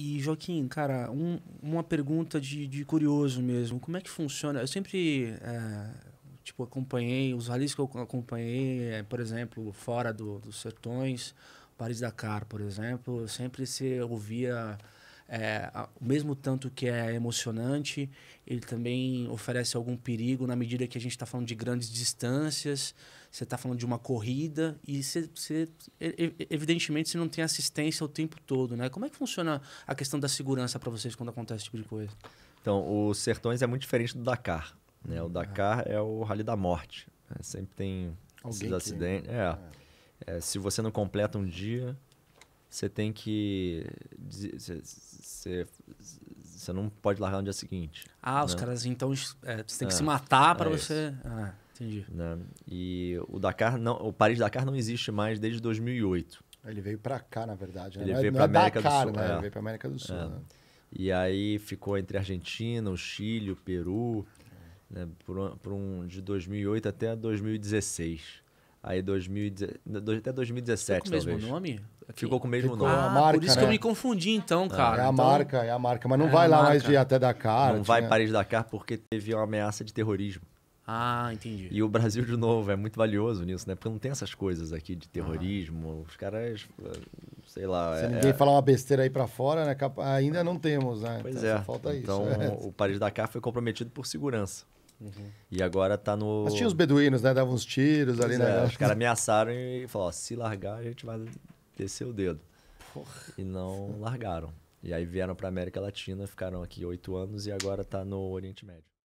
E, Joaquim, cara, um, uma pergunta de, de, curioso mesmo. Como é que funciona? Eu sempre, é, tipo, acompanhei, os ralis que eu acompanhei, é, por exemplo, fora do, dos sertões, Paris-Dakar, por exemplo, sempre se ouvia é, o mesmo tanto que é emocionante, ele também oferece algum perigo na medida que a gente está falando de grandes distâncias, você está falando de uma corrida e você, você, evidentemente você não tem assistência o tempo todo, né? Como é que funciona a questão da segurança para vocês quando acontece esse tipo de coisa? Então, os Sertões é muito diferente do Dakar, né? O Dakar é, é o Rally da Morte, né? sempre tem Alguém esses acidentes. Que... É. é. é. se você não completa um dia, você tem que. Você, não pode largar no dia seguinte. Ah, né? os caras então. É, você tem que é, se matar para é você. Ah, entendi. Né? E o Dakar, não, o Paris Dakar não existe mais desde 2008. Ele veio para cá, na verdade. Né? É né? é. Ele, veio para América do Sul, é. né? Ele veio para América do Sul. E aí ficou entre a Argentina, o Chile, o Peru, né? por, por um, de 2008 até 2016. Aí 2010, até 2017, Ficou com talvez. o mesmo nome? Aqui. Ficou com o mesmo Ficou nome. Ah, a ah, marca, por isso né? que eu né? me confundi então, é. cara. É a então... marca, é a marca. Mas não é vai lá mais de até Dakar. Não tinha... vai Paris-Dakar porque teve uma ameaça de terrorismo. Ah, entendi. E o Brasil, de novo, é muito valioso nisso, né? Porque não tem essas coisas aqui de ah. terrorismo. Ah. Os caras, sei lá. Se é... ninguém falar uma besteira aí para fora, né? Ainda não temos, né? Pois então, é. Falta então, isso. Então, o Paris-Dakar foi comprometido por segurança. Uhum. E agora tá no. Mas tinha os beduínos, né? Davam uns tiros pois ali, né? é, né? Os caras ameaçaram e falaram: se largar, a gente vai descer o dedo. Porra. E não largaram. E aí vieram pra América Latina, ficaram aqui oito anos e agora tá no Oriente Médio.